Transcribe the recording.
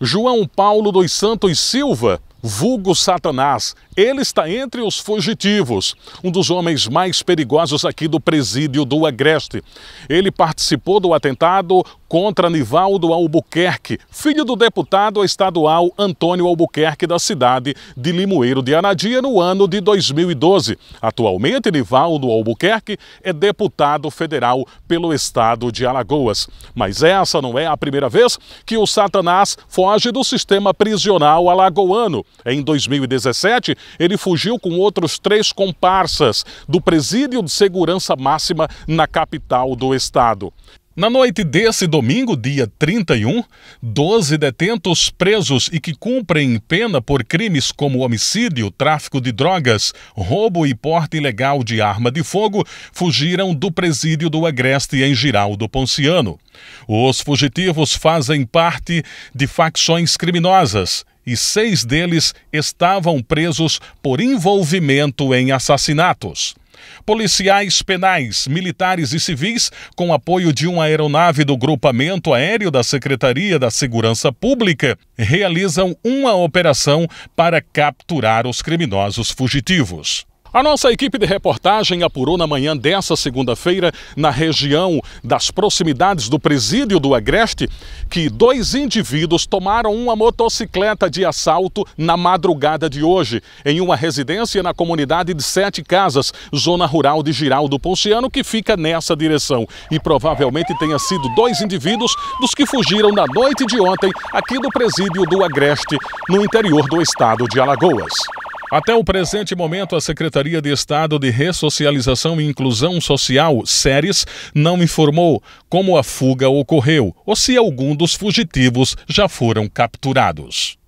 João Paulo dos Santos Silva, vulgo Satanás. Ele está entre os fugitivos, um dos homens mais perigosos aqui do presídio do Agreste. Ele participou do atentado contra Nivaldo Albuquerque, filho do deputado estadual Antônio Albuquerque da cidade de Limoeiro de Anadia no ano de 2012. Atualmente, Nivaldo Albuquerque é deputado federal pelo estado de Alagoas. Mas essa não é a primeira vez que o Satanás foge do sistema prisional alagoano. Em 2017, ele fugiu com outros três comparsas do presídio de segurança máxima na capital do estado. Na noite desse domingo, dia 31, 12 detentos presos e que cumprem pena por crimes como homicídio, tráfico de drogas, roubo e porte ilegal de arma de fogo fugiram do presídio do Agreste em Giraldo Ponciano. Os fugitivos fazem parte de facções criminosas e seis deles estavam presos por envolvimento em assassinatos. Policiais penais, militares e civis, com apoio de uma aeronave do Grupamento Aéreo da Secretaria da Segurança Pública, realizam uma operação para capturar os criminosos fugitivos. A nossa equipe de reportagem apurou na manhã dessa segunda-feira, na região das proximidades do presídio do Agreste, que dois indivíduos tomaram uma motocicleta de assalto na madrugada de hoje, em uma residência na comunidade de Sete Casas, zona rural de Giraldo Ponciano, que fica nessa direção. E provavelmente tenha sido dois indivíduos dos que fugiram na noite de ontem aqui do presídio do Agreste, no interior do estado de Alagoas. Até o presente momento, a Secretaria de Estado de Ressocialização e Inclusão Social, SERES, não informou como a fuga ocorreu ou se algum dos fugitivos já foram capturados.